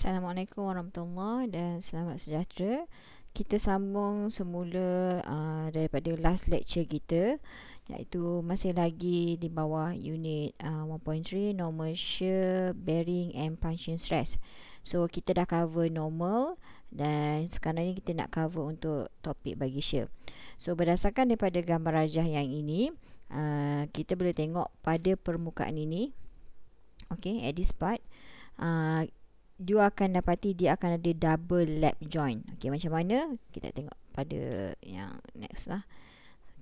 Assalamualaikum warahmatullahi dan selamat sejahtera. Kita sambung semula uh, daripada last lecture kita iaitu masih lagi di bawah unit uh, 1.3 normal shear bearing and punching stress. So kita dah cover normal dan sekarang ni kita nak cover untuk topik bagi shear. So berdasarkan daripada gambar rajah yang ini, uh, kita boleh tengok pada permukaan ini. Okay, at this part. Uh, you akan dapati dia akan ada double lap joint. Okey macam mana? Kita tengok pada yang next lah.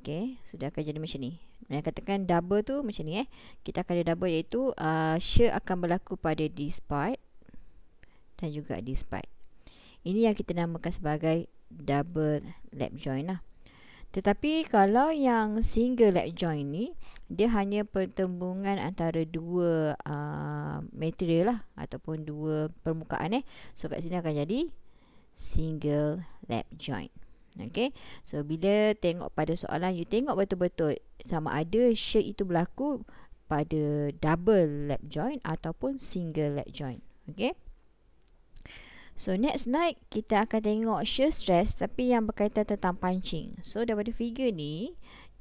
Okey, so dia akan jadi macam ni. Mereka katakan double tu macam ni eh. Kita akan ada double iaitu uh, shear akan berlaku pada this part dan juga this part. Ini yang kita namakan sebagai double lap joint lah. Tetapi kalau yang single lap joint ni, dia hanya pertembungan antara dua uh, material lah ataupun dua permukaan eh. So kat sini akan jadi single lap joint. Okay. So bila tengok pada soalan, you tengok betul-betul sama ada shape itu berlaku pada double lap joint ataupun single lap joint. Okay. So next night kita akan tengok shear stress tapi yang berkaitan tentang punching. So daripada figure ni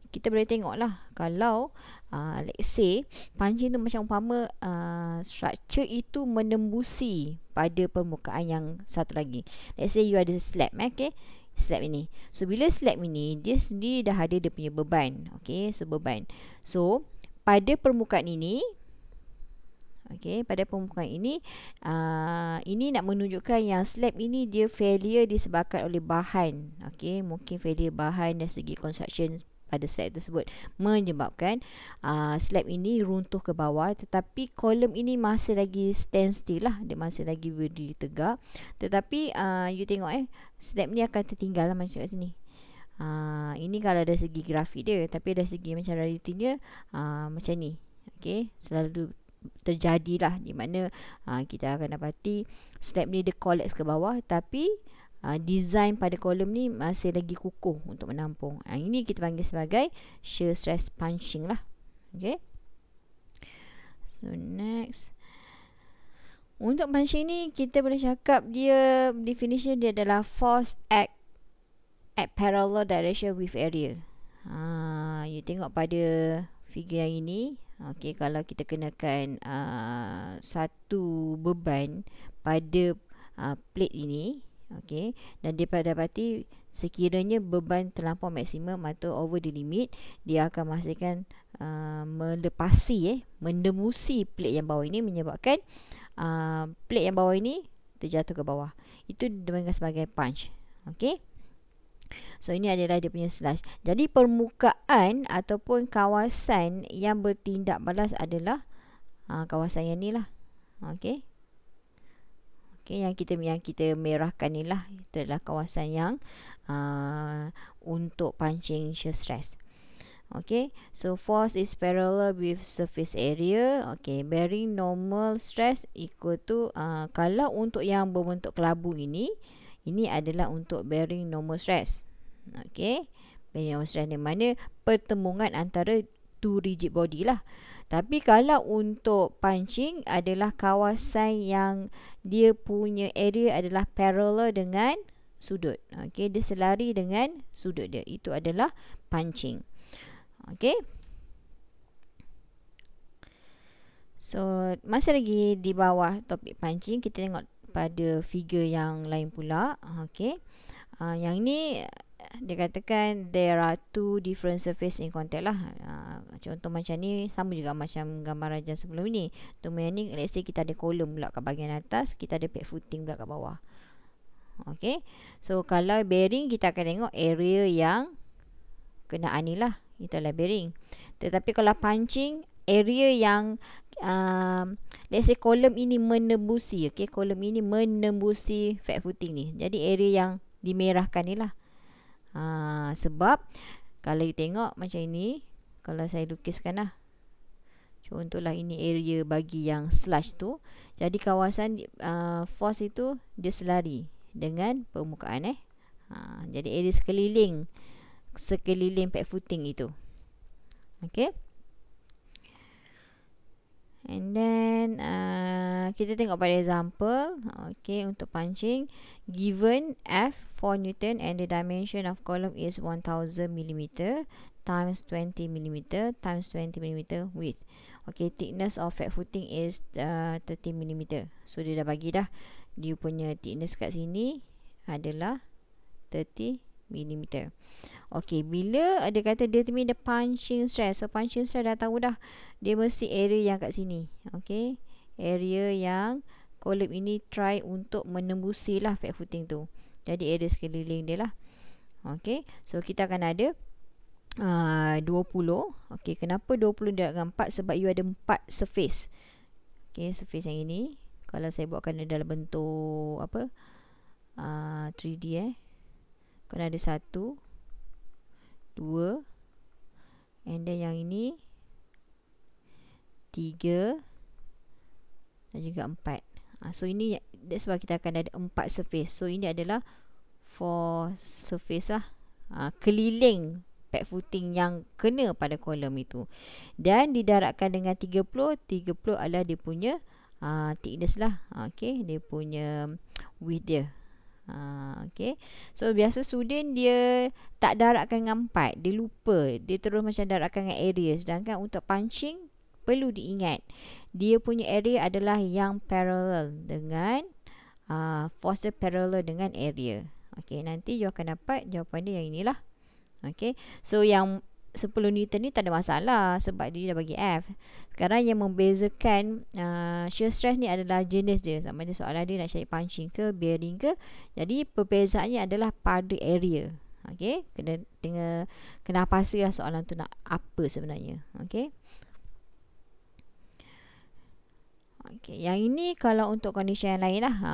kita boleh tengok lah kalau uh, let's say punching tu macam umpama uh, structure itu menembusi pada permukaan yang satu lagi. Let's say you ada slab eh, okay? slab ini. So bila slab ini dia sendiri dah ada dia punya beban. Okay so beban. So pada permukaan ini Okay, pada permukaan ini, uh, ini nak menunjukkan yang slab ini dia failure disebabkan oleh bahan. Okay, mungkin failure bahan dan segi construction pada slab tersebut menyebabkan uh, slab ini runtuh ke bawah tetapi kolom ini masih lagi stand still lah dia masih lagi berdiri tegak tetapi uh, you tengok eh slab ni akan tertinggal lah macam kat sini uh, ini kalau ada segi grafik dia tapi ada segi macam realitinya uh, macam ni okay, selalu terjadilah di mana uh, kita akan dapati step ni dia collapse ke bawah tapi uh, design pada kolom ni masih lagi kukuh untuk menampung. Uh, ini kita panggil sebagai shear stress punching lah. Okay. So next. Untuk punching ni kita boleh cakap dia definition dia adalah force act at parallel direction with area. Ha, you tengok pada figure yang ini Okey, kalau kita kenakan uh, satu beban pada uh, plate ini, okey, dan dia dapati sekiranya beban terlampau maksimum atau over the limit, dia akan menghasilkan uh, melepasi, eh, mendemusi plate yang bawah ini menyebabkan uh, plate yang bawah ini terjatuh ke bawah. Itu dimanggil sebagai punch. Okey. So ini adalah dia punya slash. Jadi permukaan ataupun kawasan yang bertindak balas adalah ha, kawasan yang ni lah. okay? Okay yang kita yang kita merahkan ni lah. Itu adalah kawasan yang ha, untuk pancing shear stress. okay? So force is parallel with surface area. okay? Bearing normal stress equal to ha, kalau untuk yang berbentuk kelabu ini. Ini adalah untuk bearing normal stress. Okey. Bearing normal stress ni mana pertemuan antara two rigid body lah. Tapi kalau untuk punching adalah kawasan yang dia punya area adalah parallel dengan sudut. Okey, dia selari dengan sudut dia. Itu adalah punching. Okey. So, masih lagi di bawah topik punching, kita tengok kepada figure yang lain pula ah, okey uh, yang ni dia katakan there are two different surface in contact lah uh, contoh macam ni sama juga macam gambar raja sebelum ni Tu yang ni let's say kita ada kolom pula kat bahagian atas kita ada pet footing pula kat bawah okey so kalau bearing kita akan tengok area yang kena anilah itulah bearing tetapi kalau punching area yang uh, let's say kolom ini menembusi okey kolom ini menembusi fat footing ni jadi area yang dimerahkan ni lah uh, sebab kalau kita tengok macam ini kalau saya lukiskan lah contohlah ini area bagi yang slash tu jadi kawasan uh, force itu dia selari dengan permukaan eh uh, jadi area sekeliling sekeliling pet footing itu okey And then uh, kita tengok pada example okay, untuk punching given F for Newton and the dimension of column is 1000 mm times 20 mm times 20 mm width. Okay, thickness of fat footing is uh, 30 mm. So dia dah bagi dah dia punya thickness kat sini adalah 30 mm. Okey, bila ada kata dia temui the punching stress. So punching stress dah tahu dah dia mesti area yang kat sini. Okey. Area yang kolib ini try untuk menembusi lah fat footing tu. Jadi area sekeliling dia lah. Okey. So kita akan ada ah, uh, 20. Okey, kenapa 20 dia dengan 4? Sebab you ada 4 surface. Okey, surface yang ini. Kalau saya buatkan dia dalam bentuk apa? Uh, ah, 3D eh kena ada satu dua and then yang ini tiga dan juga empat ha, so ini ya, that's why kita akan ada empat surface so ini adalah four surface lah ha, keliling pad footing yang kena pada kolam itu dan didarakkan dengan 30 30 adalah dia punya uh, thickness lah okay, dia punya width dia Ha, okay. So biasa student dia tak daratkan dengan empat. Dia lupa. Dia terus macam daratkan dengan area. Sedangkan untuk punching perlu diingat. Dia punya area adalah yang parallel dengan uh, foster parallel dengan area. Okay. Nanti you akan dapat jawapan dia yang inilah. Okay. So yang 10 Newton ni tak ada masalah sebab dia dah bagi F. Sekarang yang membezakan uh, shear stress ni adalah jenis dia. Sama ada soalan dia nak cari punching ke, bearing ke. Jadi perbezaannya adalah pada area. Okey, kena tengah, kena sih lah soalan tu nak apa sebenarnya. Okey. Okay, yang ini kalau untuk condition yang lain lah. Ha,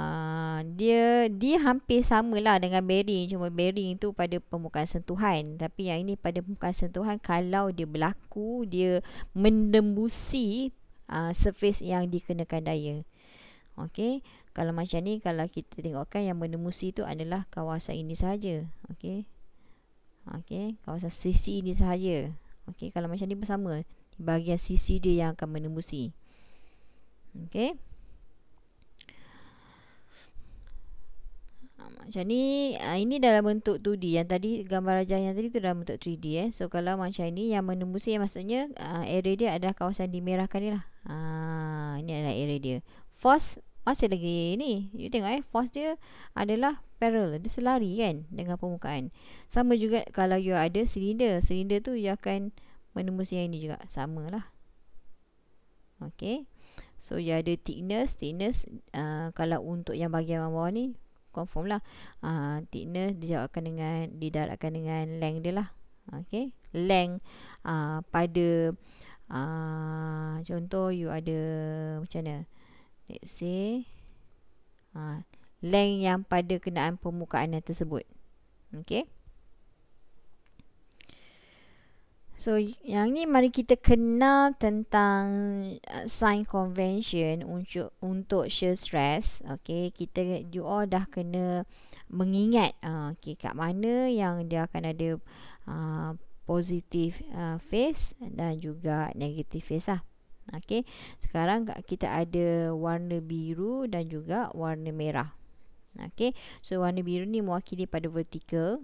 dia dia hampir sama lah dengan bearing. Cuma bearing tu pada permukaan sentuhan. Tapi yang ini pada permukaan sentuhan kalau dia berlaku, dia menembusi ha, surface yang dikenakan daya. Okey. Kalau macam ni, kalau kita tengokkan yang menembusi tu adalah kawasan ini saja. Okey. Okey. Kawasan sisi ini saja. Okey. Kalau macam ni pun sama. Bahagian sisi dia yang akan menembusi. Okey. Ah, macam ni, ah, ini dalam bentuk 2D Yang tadi, gambar rajah yang tadi tu dalam bentuk 3D eh. So, kalau macam ni, yang menembusi Maksudnya, uh, area dia adalah kawasan dimerahkan ni lah uh, Ini adalah area dia Force, masih lagi ni You tengok eh, force dia adalah parallel Dia selari kan, dengan permukaan Sama juga kalau you ada silinder Silinder tu, you akan menembusi yang ini juga Sama lah Okay So dia ada thickness, thickness uh, kalau untuk yang bahagian bawah ni confirm lah. Uh, thickness dijawabkan dengan didarabkan dengan length dia lah. Okay. Length uh, pada uh, contoh you ada macam mana? Let's say uh, length yang pada kenaan permukaan yang tersebut. Okay. So yang ni mari kita kenal tentang uh, sign convention untuk untuk share stress. Okay, kita you all dah kena mengingat uh, okay, kat mana yang dia akan ada uh, positive uh, face dan juga negatif face lah. Okay, sekarang kita ada warna biru dan juga warna merah. Okay, so warna biru ni mewakili pada vertikal.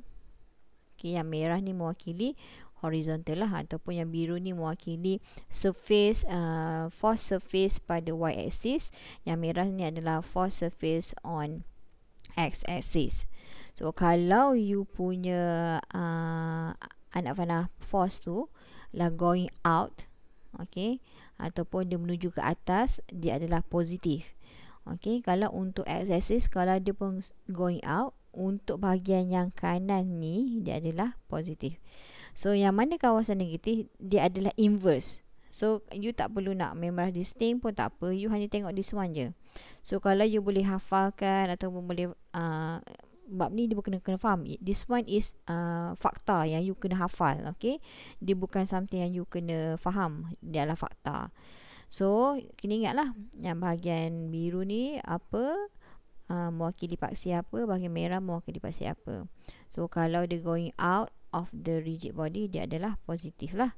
Okay, yang merah ni mewakili horizontal lah ataupun yang biru ni mewakili surface uh, force surface pada y axis yang merah ni adalah force surface on x axis so kalau you punya uh, anak panah force tu lah going out okay ataupun dia menuju ke atas dia adalah positif okay kalau untuk x axis kalau dia pun going out untuk bahagian yang kanan ni dia adalah positif So yang mana kawasan negatif dia adalah inverse. So you tak perlu nak memorize this thing pun tak apa. You hanya tengok this one je. So kalau you boleh hafalkan atau boleh uh, bab ni dia pun kena, kena faham. This one is uh, fakta yang you kena hafal. Okay. Dia bukan something yang you kena faham. Dia adalah fakta. So kena lah. yang bahagian biru ni apa uh, mewakili paksi apa, bahagian merah mewakili paksi apa. So kalau dia going out of the rigid body dia adalah positif lah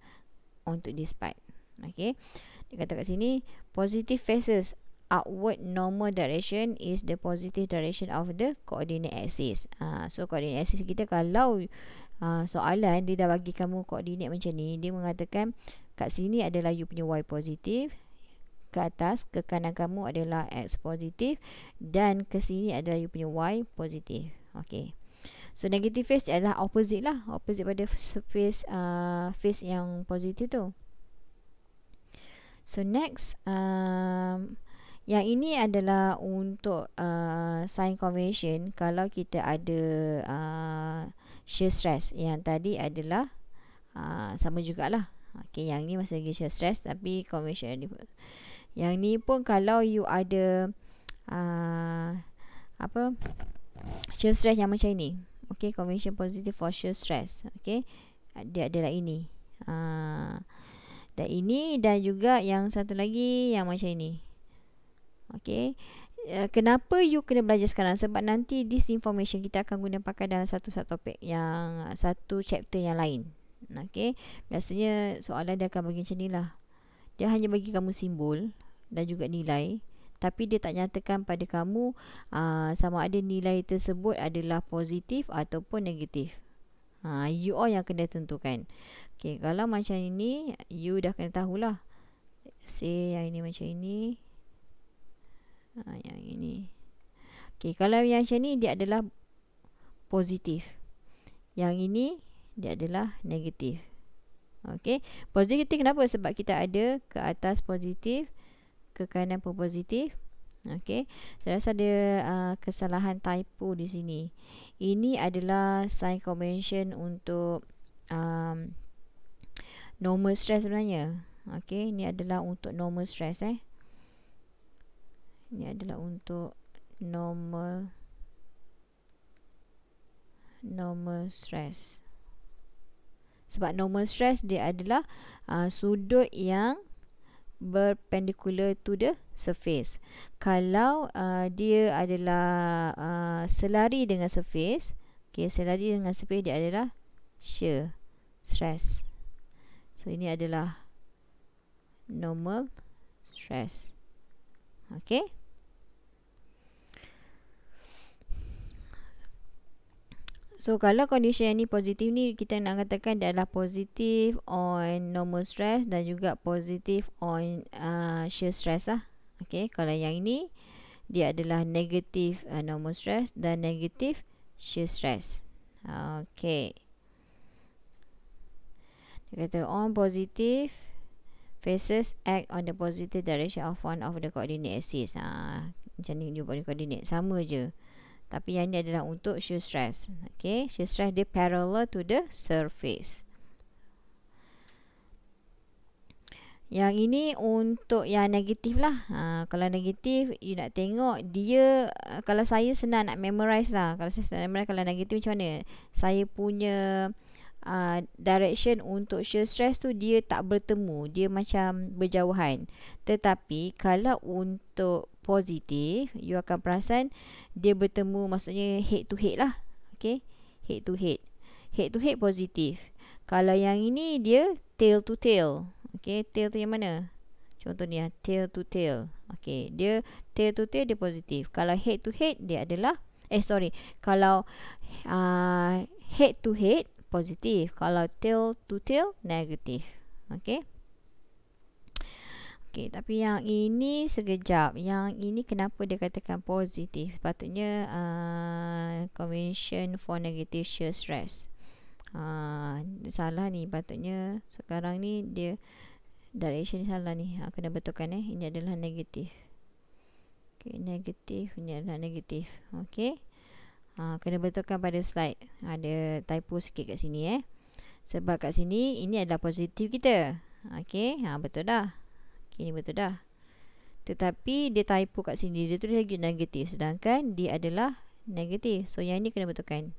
untuk this part. Okay. Dia kata kat sini positive faces outward normal direction is the positive direction of the coordinate axis. Uh, so coordinate axis kita kalau uh, soalan dia dah bagi kamu coordinate macam ni dia mengatakan kat sini adalah you punya y positif ke atas ke kanan kamu adalah x positif dan ke sini adalah you punya y positif. Okay. So negative face adalah opposite lah Opposite pada face uh, Phase yang positif tu So next um, Yang ini adalah Untuk uh, Sign convention Kalau kita ada uh, Shear stress Yang tadi adalah uh, Sama jugalah Okay yang ni masih lagi shear stress Tapi convention Yang ni pun kalau you ada uh, Apa Shear stress yang macam ni Okey, convention positive for sure stress Okey, dia adalah ini ha. dan ini dan juga yang satu lagi yang macam ini Okey, eh, kenapa you kena belajar sekarang sebab nanti this information kita akan guna pakai dalam satu satu topik yang satu chapter yang lain Okey, biasanya soalan dia akan bagi macam ni lah. dia hanya bagi kamu simbol dan juga nilai tapi dia tak nyatakan pada kamu uh, sama ada nilai tersebut adalah positif ataupun negatif. Uh, you all yang kena tentukan. Okay, kalau macam ini, you dah kena tahulah. Say yang ini macam ini. Uh, yang ini. Okay, kalau yang macam ni, dia adalah positif. Yang ini, dia adalah negatif. Okay, positif kenapa? Sebab kita ada ke atas Positif ke kanan pun positif. Okey. Saya rasa ada uh, kesalahan typo di sini. Ini adalah sign convention untuk um, normal stress sebenarnya. Okey, ini adalah untuk normal stress eh. Ini adalah untuk normal normal stress. Sebab normal stress dia adalah uh, sudut yang perpendicular to the surface. Kalau uh, dia adalah uh, selari dengan surface, okay, selari dengan surface dia adalah shear stress. So ini adalah normal stress. Okay. So kalau condition yang ni positif ni kita nak katakan dia adalah positif on normal stress dan juga positif on uh, shear stress lah. Okay, kalau yang ini dia adalah negatif uh, normal stress dan negatif shear stress. Okay. Dia kata on positive faces act on the positive direction of one of the coordinate axis. Ha, macam ni dia buat coordinate. Sama je. Tapi yang ni adalah untuk shear stress. Okay. Shear stress dia parallel to the surface. Yang ini untuk yang negatif lah. Ha, kalau negatif, you nak tengok dia, uh, kalau saya senang nak memorize lah. Kalau saya senang memorize, kalau negatif macam mana? Saya punya... Uh, direction untuk shear stress tu dia tak bertemu dia macam berjauhan tetapi kalau untuk positif you akan perasan dia bertemu maksudnya head to head lah okey head to head head to head positif kalau yang ini dia tail to tail okey tail tu yang mana contohnya lah, tail to tail okey dia tail to tail dia positif kalau head to head dia adalah eh sorry kalau uh, head to head positif. Kalau tail to tail, negatif. Okay. Okay, tapi yang ini sekejap. Yang ini kenapa dia katakan positif? Patutnya uh, ah, convention for negative shear stress. Uh, salah ni patutnya sekarang ni dia direction ni salah ni. Ha, kena betulkan eh. Ini adalah negatif. Okay, negatif. Ini adalah negatif. Okay ha, kena betulkan pada slide ada typo sikit kat sini eh sebab kat sini ini adalah positif kita okey ha betul dah okey ni betul dah tetapi dia typo kat sini dia tulis lagi negatif sedangkan dia adalah negatif so yang ini kena betulkan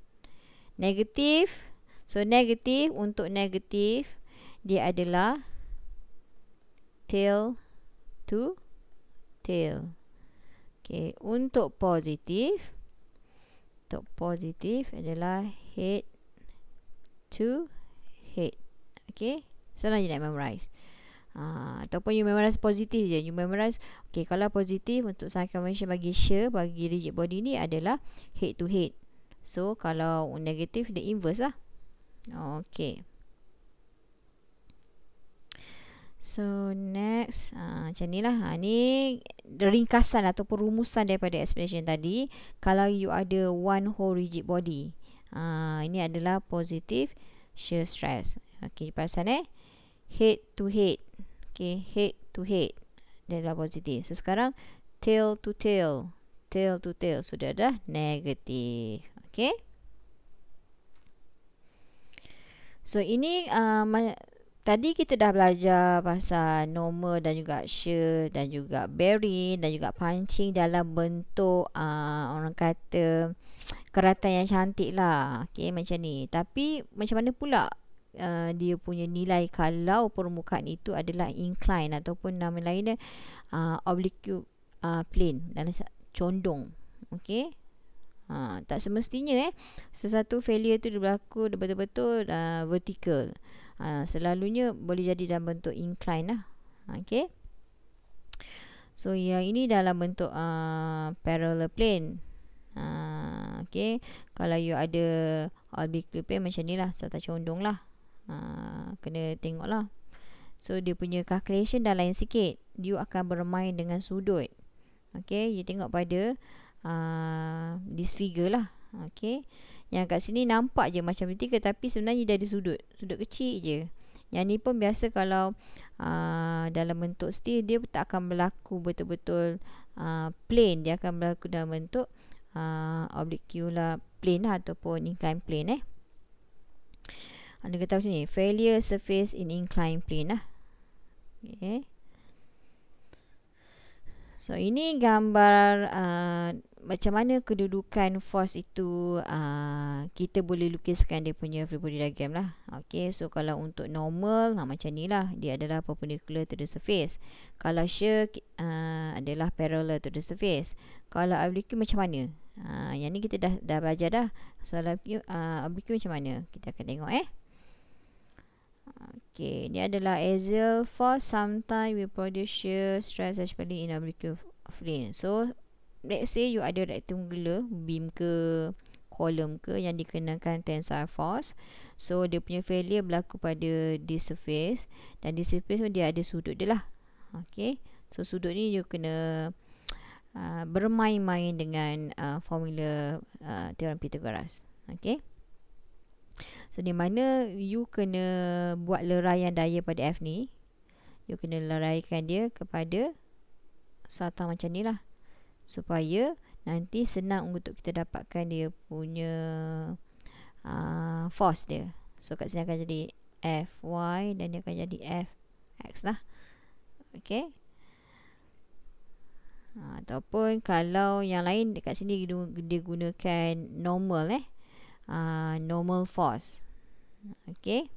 negatif so negatif untuk negatif dia adalah tail to tail okey untuk positif untuk positif adalah head to head. Okay. Senang je nak memorize. Uh, ataupun you memorize positif je. You memorize. Okay. Kalau positif untuk sign convention bagi share Bagi rigid body ni adalah head to head. So kalau negatif the inverse lah. Okay. So next uh, Macam ni lah uh, Ni ringkasan atau perumusan daripada explanation tadi Kalau you ada one whole rigid body uh, Ini adalah positive shear stress Okay pasal eh Head to head Okay head to head Dia adalah positif So sekarang tail to tail Tail to tail Sudah so, dah negatif Okay So ini uh, Tadi kita dah belajar pasal normal dan juga shear dan juga berry dan juga punching dalam bentuk uh, orang kata keratan yang cantik lah. Okay macam ni. Tapi macam mana pula uh, dia punya nilai kalau permukaan itu adalah incline ataupun nama lainnya uh, ah, oblique uh, plane dan condong. Okay. Ha, tak semestinya eh sesuatu failure tu berlaku betul-betul uh, vertical. Ha, selalunya boleh jadi dalam bentuk incline lah. Okay. So yang ini dalam bentuk uh, parallel plane. Uh, ah, okay. Kalau you ada oblique plane macam ni lah. Serta condong lah. Uh, kena tengok lah. So dia punya calculation dah lain sikit. You akan bermain dengan sudut. Okay. You tengok pada uh, this figure lah. Okay. Yang kat sini nampak je macam tiga tapi sebenarnya dia ada sudut. Sudut kecil je. Yang ni pun biasa kalau aa, ah, dalam bentuk steel dia tak akan berlaku betul-betul aa, ah, plane. Dia akan berlaku dalam bentuk aa, ah, oblicular plane lah, ataupun inclined plane eh. Dia kata macam ni, failure surface in inclined plane lah. Okay. So, ini gambar aa, macam mana kedudukan force itu uh, kita boleh lukiskan dia punya free body diagram lah. Okay, so kalau untuk normal ha, macam ni lah. Dia adalah perpendicular to the surface. Kalau shear uh, adalah parallel to the surface. Kalau obliquity macam mana? Uh, yang ni kita dah, dah belajar dah. So, obliquity uh, macam mana? Kita akan tengok eh. Okay, ni adalah axial force. Sometimes we produce shear stress especially in obliquity plane. So, let's say you ada rectangular beam ke kolom ke yang dikenakan tensile force so dia punya failure berlaku pada di surface dan di surface dia ada sudut dia lah okay. so sudut ni you kena uh, bermain-main dengan uh, formula uh, teorem Pythagoras ok so di mana you kena buat leraian daya pada F ni you kena leraikan dia kepada satu macam ni lah supaya nanti senang untuk kita dapatkan dia punya uh, force dia so kat sini akan jadi fy dan dia akan jadi fx lah ok ah, ataupun kalau yang lain dekat sini dia gunakan normal eh uh, normal force ok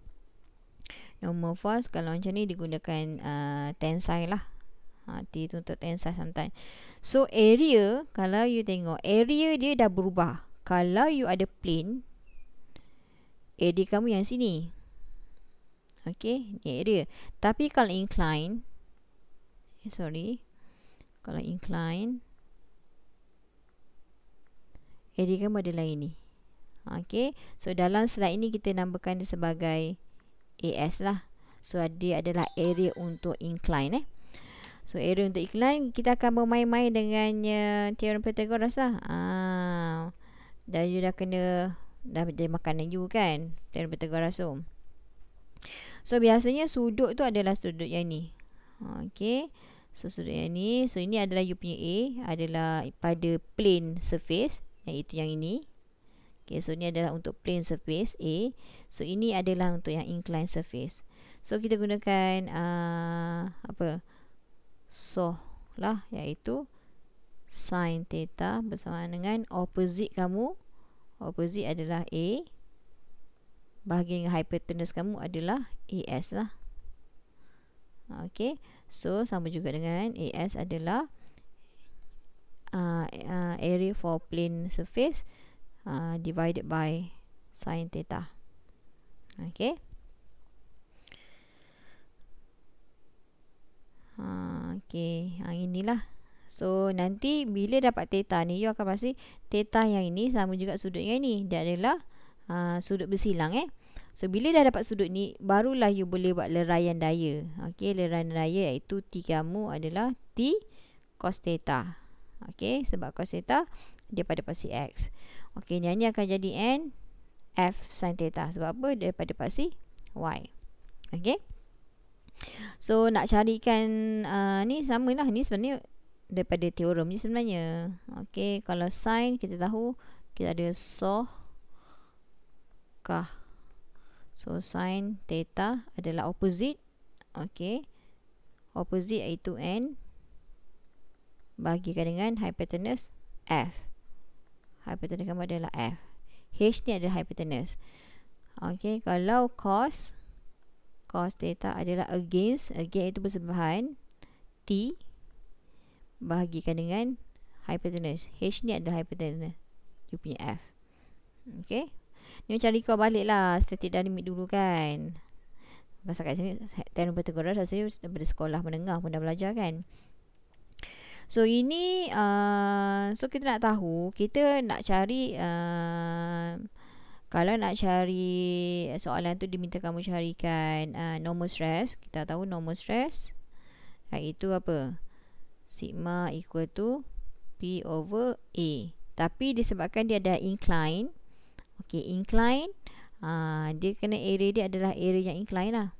normal force kalau macam ni digunakan uh, tensile lah ha, dituntut tensile sometimes so area kalau you tengok area dia dah berubah kalau you ada plane area kamu yang sini Okay, ni area tapi kalau incline eh, sorry kalau incline area kamu ada lain ni Okay, so dalam slide ini kita nambahkan dia sebagai AS lah. So, dia adalah area untuk incline eh. So error untuk iklan kita akan bermain-main dengan uh, teorem Pythagoras lah. Ah. dah you dah kena dah jadi makanan you kan teorem Pythagoras tu. So biasanya sudut tu adalah sudut yang ni. okey. So sudut yang ni. So ini adalah you punya A. Adalah pada plane surface. Iaitu yang ini. Okay. So ini adalah untuk plane surface A. So ini adalah untuk yang inclined surface. So kita gunakan uh, Apa? So lah iaitu sin theta bersamaan dengan opposite kamu opposite adalah A bahagian hypotenuse kamu adalah AS lah ok so sama juga dengan AS adalah uh, uh, area for plane surface uh, divided by sin theta ok ha, inilah So nanti bila dapat theta ni You akan pasti theta yang ini sama juga sudut yang ini Dia adalah uh, sudut bersilang eh So bila dah dapat sudut ni Barulah you boleh buat leraian daya Okay leraian daya iaitu T kamu adalah T cos theta Okay sebab cos theta pada pasti X Okay yang ni akan jadi N F sin theta Sebab apa Dia pada pasti Y Okay So nak carikan uh, ni sama lah ni sebenarnya daripada teorem ni sebenarnya. Okey, kalau sin kita tahu kita ada soh kah. So sin theta adalah opposite. Okey. Opposite iaitu n bahagikan dengan hypotenuse f. Hypotenuse gambar adalah f. H ni adalah hypotenuse. Okey, kalau cos cos theta adalah against again itu persembahan T Bahagikan dengan hypotenuse H ni adalah hypotenuse You punya F Okay Ni macam recall balik lah Static dan limit dulu kan Masa kat sini Tengah lupa tegur Rasanya daripada sekolah menengah pun dah belajar kan So ini uh, So kita nak tahu Kita nak cari uh, kalau nak cari soalan tu diminta kamu carikan uh, normal stress kita tahu normal stress iaitu uh, apa sigma equal to p over a tapi disebabkan dia ada incline okey incline uh, dia kena area dia adalah area yang incline lah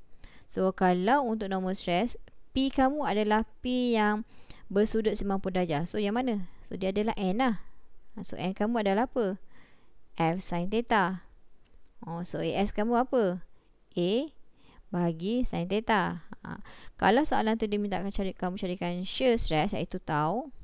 so kalau untuk normal stress p kamu adalah p yang bersudut 90 darjah so yang mana so dia adalah n lah so n kamu adalah apa F sin theta. Oh, so AS kamu apa? A bagi sin theta. Ha. Kalau soalan tu dia minta cari, kamu carikan shear stress iaitu tau.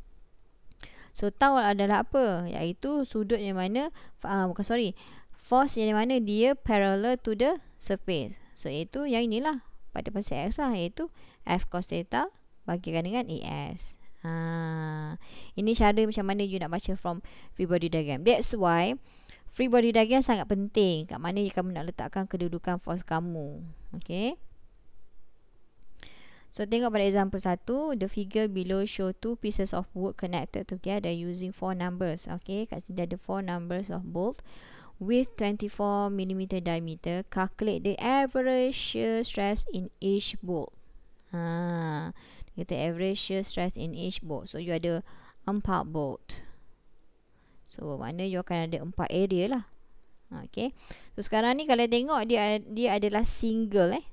So tau adalah apa? Iaitu sudut yang mana uh, bukan sorry. Force yang mana dia parallel to the surface. So iaitu yang inilah pada pasal X lah iaitu F cos theta bagikan dengan AS. Ha. Ini cara macam mana you nak baca from free diagram. That's why Free body diagram sangat penting Kat mana kamu nak letakkan kedudukan force kamu Okay So tengok pada example 1 The figure below show two pieces of wood connected together using four numbers Okay kat sini ada four numbers of bolt With 24mm diameter Calculate the average shear stress in each bolt Haa Kita average shear stress in each bolt So you ada empat bolt So mana you akan ada empat area lah Okay So sekarang ni kalau tengok dia dia adalah single eh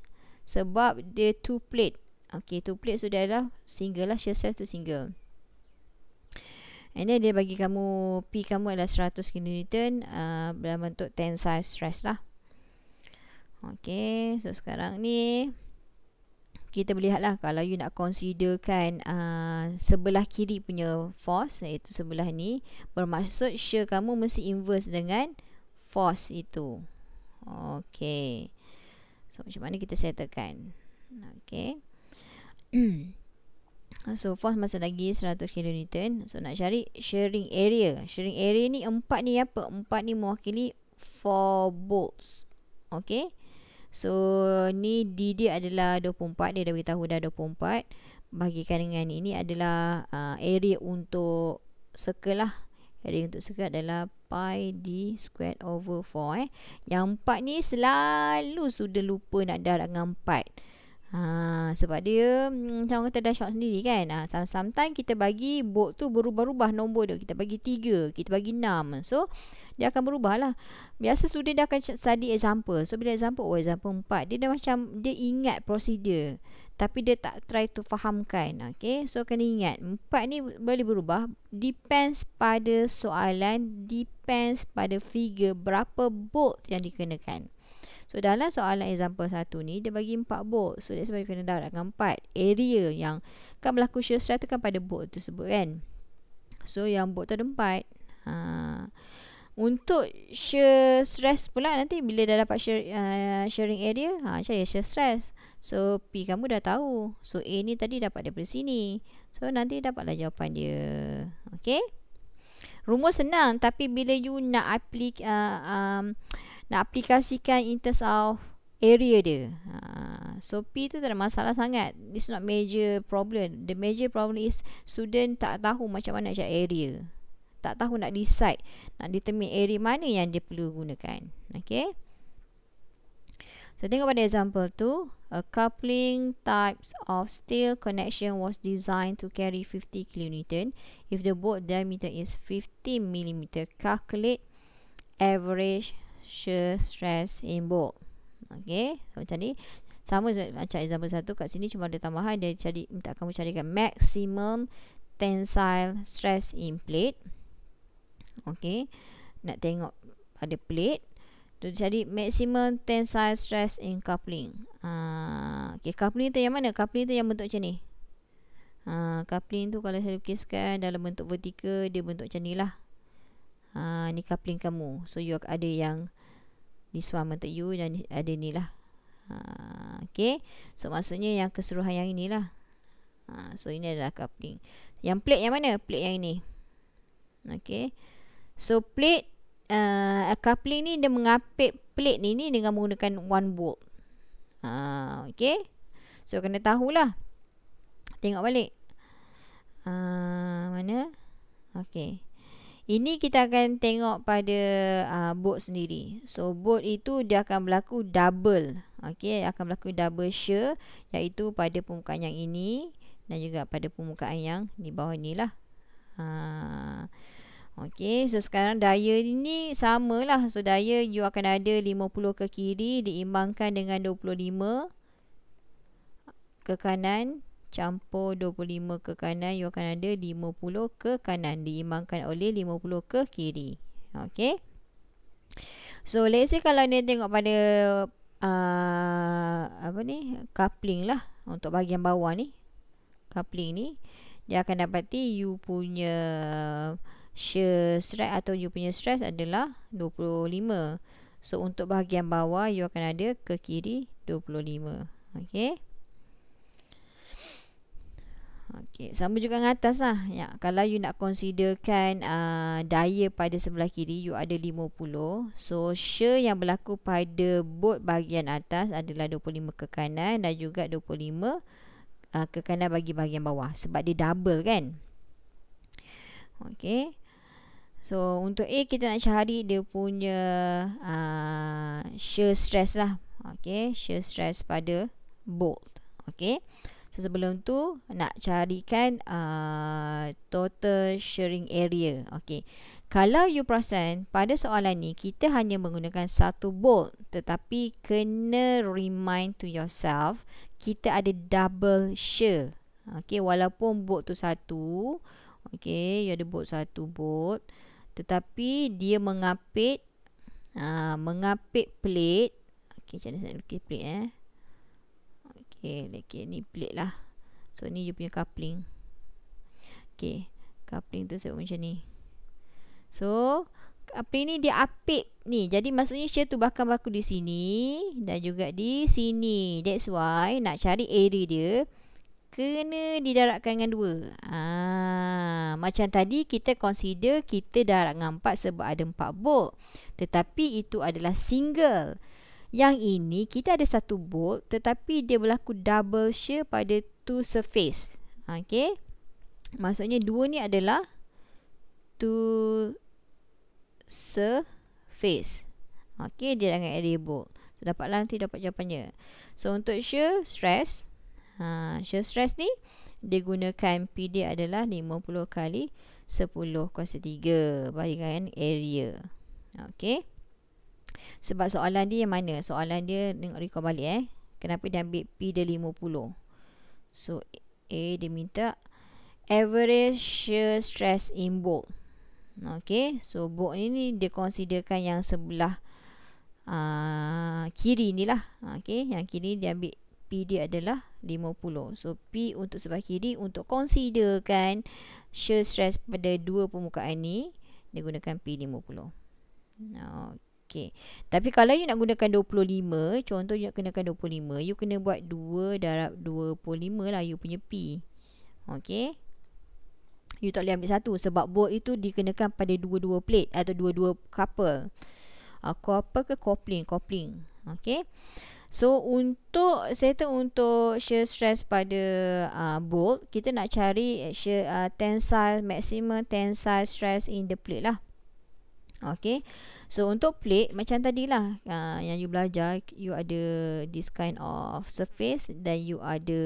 Sebab dia two plate Okay two plate so dia adalah single lah Shear cell tu single And then dia bagi kamu P kamu adalah 100 kN uh, Dalam bentuk tensile stress lah Okay So sekarang ni kita boleh lihatlah kalau you nak considerkan uh, sebelah kiri punya force iaitu sebelah ni bermaksud shear kamu mesti inverse dengan force itu. Okey. So macam mana kita settlekan? Okey. so force masa lagi 100 kN. So nak cari sharing area. Sharing area ni empat ni apa? Empat ni mewakili four bolts. Okey. So ni D dia adalah 24 Dia dah beritahu dah 24 Bagikan dengan ini adalah uh, Area untuk circle lah Area untuk circle adalah Pi D squared over 4 eh Yang 4 ni selalu sudah lupa nak darat dengan 4 Ha, ah, sebab dia hmm, macam kita dah shock sendiri kan ha, ah, sometimes kita bagi bot tu berubah-ubah nombor dia kita bagi 3 kita bagi 6 so dia akan berubah lah biasa student dia akan study example so bila example oh example 4 dia dah macam dia ingat prosedur tapi dia tak try to fahamkan okay so kena ingat 4 ni boleh berubah depends pada soalan depends pada figure berapa bolt yang dikenakan So dalam soalan example satu ni dia bagi empat bolt. So that's why you kena daratkan empat area yang kan berlaku shear stress kan pada bolt tersebut kan. So yang bolt tu ada empat. Ha. Untuk share stress pula nanti bila dah dapat share, uh, sharing area, ha, saya share stress. So P kamu dah tahu. So A ni tadi dapat daripada sini. So nanti dapatlah jawapan dia. Okay. Rumus senang tapi bila you nak aplik, uh, um, nak aplikasikan in terms of area dia. Uh, so P tu tak ada masalah sangat. It's not major problem. The major problem is student tak tahu macam mana nak cari area tak tahu nak decide nak determine area mana yang dia perlu gunakan okey so tengok pada example tu a coupling types of steel connection was designed to carry 50 kN if the bolt diameter is 50 mm calculate average shear stress in bolt okey so macam ni sama macam example satu kat sini cuma ada tambahan dia cari minta kamu carikan maximum tensile stress in plate Okay. Nak tengok pada plate. Tu jadi maximum tensile stress in coupling. Uh, ah, okay. Coupling tu yang mana? Coupling tu yang bentuk macam ni. Uh, coupling tu kalau saya lukiskan dalam bentuk vertikal dia bentuk macam ni lah. Ah, ni coupling kamu. So you ada yang this one bentuk you dan ada ni lah. Ha, okay So maksudnya yang keseluruhan yang inilah ha, So ini adalah coupling Yang plate yang mana? Plate yang ini Okay So plate uh, coupling ni dia mengapit plate ni, ni dengan menggunakan one bolt. Uh, ha, okay. So kena tahulah. Tengok balik. Uh, mana? Okay. Ini kita akan tengok pada uh, bolt sendiri. So bolt itu dia akan berlaku double. Okay. Akan berlaku double shear. Iaitu pada permukaan yang ini. Dan juga pada permukaan yang di bawah inilah. Haa. Uh, Okey, so sekarang daya ni samalah. So daya you akan ada 50 ke kiri diimbangkan dengan 25 ke kanan campur 25 ke kanan you akan ada 50 ke kanan diimbangkan oleh 50 ke kiri. Okey. So let's say kalau ni tengok pada uh, apa ni? coupling lah untuk bahagian bawah ni. Coupling ni dia akan dapati you punya uh, share stress atau you punya stress adalah 25. So untuk bahagian bawah you akan ada ke kiri 25. Okey. Okey, sama juga dengan atas lah. Ya, kalau you nak considerkan uh, daya pada sebelah kiri, you ada 50. So, share yang berlaku pada bot bahagian atas adalah 25 ke kanan dan juga 25 uh, ke kanan bagi bahagian bawah. Sebab dia double kan? Okey. So untuk A kita nak cari dia punya uh, shear stress lah. Okay, shear stress pada bolt. Okay, so sebelum tu nak carikan uh, total shearing area. Okay, kalau you perasan pada soalan ni kita hanya menggunakan satu bolt tetapi kena remind to yourself kita ada double shear. Okay, walaupun bolt tu satu, okay, you ada bolt satu bolt tetapi dia mengapit uh, mengapit plate okey macam mana saya lukis plate eh okey okey ni plate lah so ni you punya coupling okey coupling tu saya buat macam ni so coupling ni dia apit ni jadi maksudnya share tu bakal baku di sini dan juga di sini that's why nak cari area dia kena didarabkan dengan dua. Ah, macam tadi kita consider kita darab dengan empat sebab ada empat bolt. Tetapi itu adalah single. Yang ini kita ada satu bolt tetapi dia berlaku double shear pada two surface. Okey. Maksudnya dua ni adalah two surface. Okey, dia dengan area bolt. dapatlah nanti dapat jawapannya. So, untuk shear stress, Ha, shear stress ni dia gunakan PD adalah 50 kali 10 kuasa 3 bahagian area. Okey. Sebab soalan dia yang mana? Soalan dia tengok record balik eh. Kenapa dia ambil P dia 50? So A dia minta average shear stress in bolt. Okey. So bolt ni ni dia considerkan yang sebelah uh, kiri ni lah. okay. Yang kiri dia ambil P dia adalah 50. So P untuk sebelah kiri untuk considerkan shear stress pada dua permukaan ni dia gunakan P 50. Okey. Tapi kalau you nak gunakan 25, contoh you nak gunakan 25, you kena buat 2 darab 25 lah you punya P. Okey. You tak boleh ambil satu sebab bolt itu dikenakan pada dua-dua plate atau dua-dua couple. Uh, couple ke coupling, coupling. Okey. So untuk saya settle untuk shear stress pada uh, bolt, kita nak cari shear, uh, tensile maximum tensile stress in the plate lah. Okay. So untuk plate macam tadi lah uh, yang you belajar, you ada this kind of surface then you ada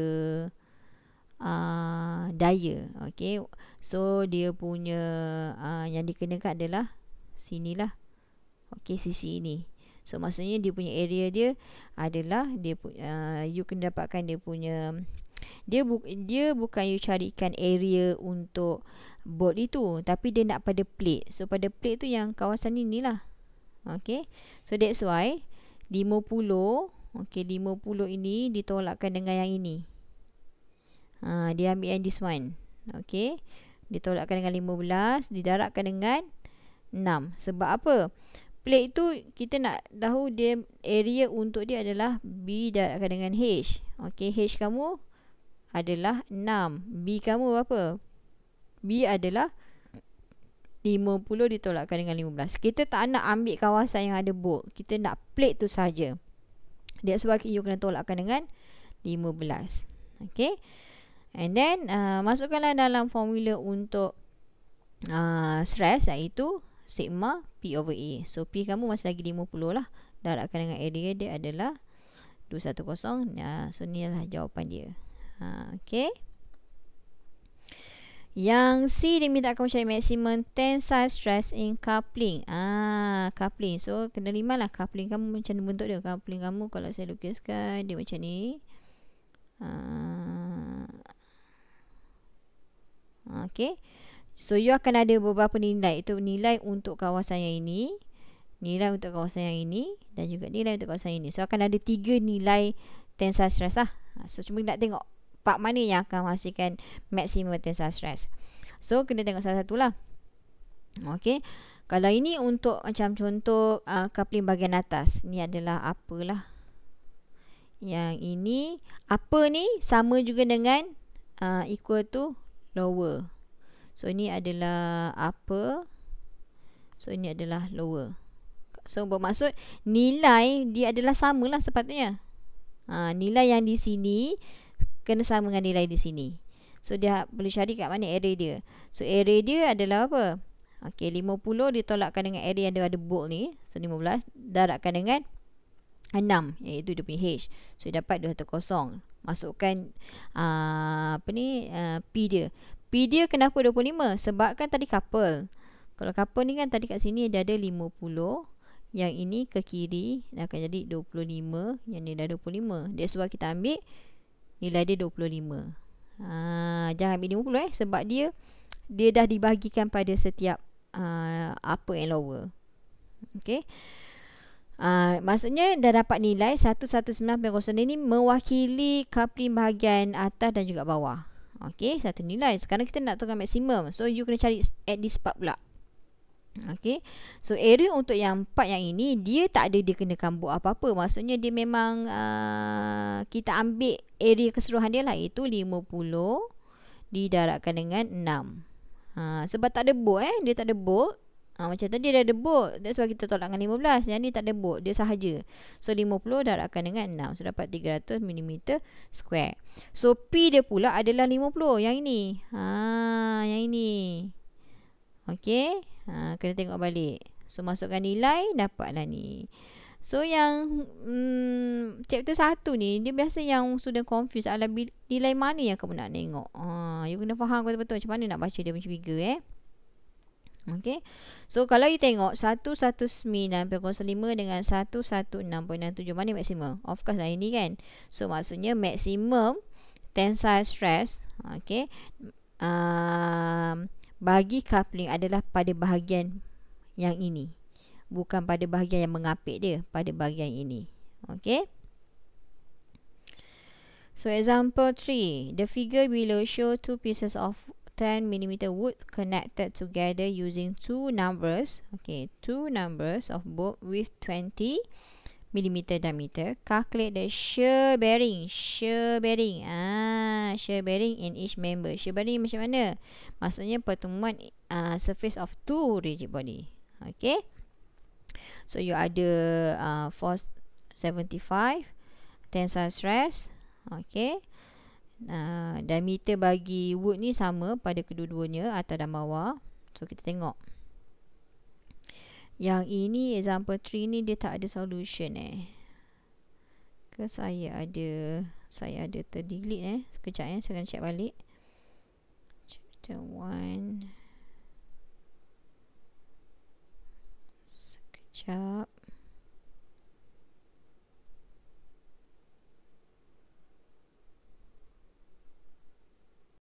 uh, daya. Okay. So dia punya uh, yang dikenakan adalah sinilah. Okay, sisi ini. So maksudnya dia punya area dia adalah dia uh, you kena dapatkan dia punya dia bu, dia bukan you carikan area untuk board itu tapi dia nak pada plate. So pada plate tu yang kawasan ni lah. Okay. So that's why 50 okay 50 ini ditolakkan dengan yang ini. Ha, dia ambil yang this one. Okay. Ditolakkan dengan 15 didarabkan dengan 6. Sebab apa? plate tu kita nak tahu dia area untuk dia adalah B darabkan dengan H. Okey, H kamu adalah 6. B kamu berapa? B adalah 50 ditolakkan dengan 15. Kita tak nak ambil kawasan yang ada bold. Kita nak plate tu saja. Dia why you kena tolakkan dengan 15. Okey, And then, uh, masukkanlah dalam formula untuk uh, stress iaitu sigma P over A. So, P kamu masih lagi 50 lah. Darabkan dengan area dia adalah 210. Nah, so, ni lah jawapan dia. Ha, okay. Yang C, dia minta kamu cari maksimum tensile stress in coupling. Ah, coupling. So, kena lima lah. Coupling kamu macam mana bentuk dia. Coupling kamu kalau saya lukiskan, dia macam ni. Ah, ah okay. So you akan ada beberapa nilai itu nilai untuk kawasan yang ini, nilai untuk kawasan yang ini dan juga nilai untuk kawasan yang ini. So akan ada tiga nilai tensor stress lah. Ha, so cuma nak tengok part mana yang akan menghasilkan maksimum tensor stress. So kena tengok salah satu lah. Okay. Kalau ini untuk macam contoh uh, coupling bahagian atas. Ni adalah apalah. Yang ini. Apa ni sama juga dengan uh, equal to lower. So ini adalah apa? So ini adalah lower. So bermaksud nilai dia adalah samalah sepatutnya. Ha, nilai yang di sini kena sama dengan nilai di sini. So dia boleh cari kat mana area dia. So area dia adalah apa? Okey 50 ditolakkan dengan area yang dia ada bold ni. So 15 darabkan dengan 6 iaitu dia punya h. So dia dapat 210. Masukkan uh, apa ni uh, p dia. P dia kenapa 25? Sebab kan tadi couple. Kalau couple ni kan tadi kat sini dia ada 50. Yang ini ke kiri dia akan jadi 25. Yang ni dah 25. dia why kita ambil nilai dia 25. Ha, jangan ambil 50 eh. Sebab dia dia dah dibahagikan pada setiap uh, upper and lower. Okay. Uh, ha, maksudnya dah dapat nilai 119.00 ini mewakili coupling bahagian atas dan juga bawah. Okey, satu nilai. Sekarang kita nak tukar maksimum. So, you kena cari at this part pula. Okey. So, area untuk yang part yang ini, dia tak ada dia kena kambut apa-apa. Maksudnya, dia memang uh, kita ambil area keseluruhan dia lah. Itu 50 didaratkan dengan 6. Ha, ah, sebab tak ada bolt eh. Dia tak ada bolt ha, Macam tadi dia ada book That's why kita tolakkan dengan 15 Yang ni tak ada book Dia sahaja So 50 darabkan dengan 6 So dapat 300mm square So P dia pula adalah 50 Yang ini ha, Yang ini Okay ha, Kena tengok balik So masukkan nilai Dapatlah ni So yang mm, chapter 1 ni dia biasa yang sudah confuse ala nilai mana yang kamu nak tengok. Ha, you kena faham betul-betul macam mana nak baca dia macam figure eh. Okay, So kalau you tengok 119.05 dengan 116.67 mana maksimum? Of course lah ini kan. So maksudnya maksimum tensile stress okey um, bagi coupling adalah pada bahagian yang ini. Bukan pada bahagian yang mengapik dia, pada bahagian ini. Okey. So example 3, the figure below show two pieces of 10mm wood connected together using two numbers, okay, two numbers of bolt with 20mm diameter. Calculate the shear bearing, shear bearing, ah, shear bearing in each member. Shear bearing macam mana? Maksudnya pertemuan uh, surface of two rigid body, okay. So you ada uh, force 75, tensile stress, okay. Ah, diameter bagi wood ni sama pada kedua-duanya atas dan bawah. So kita tengok. Yang ini example 3 ni dia tak ada solution eh. Ke saya ada saya ada terdelete eh. Sekejap eh saya akan check balik. Chapter 1 Sekejap.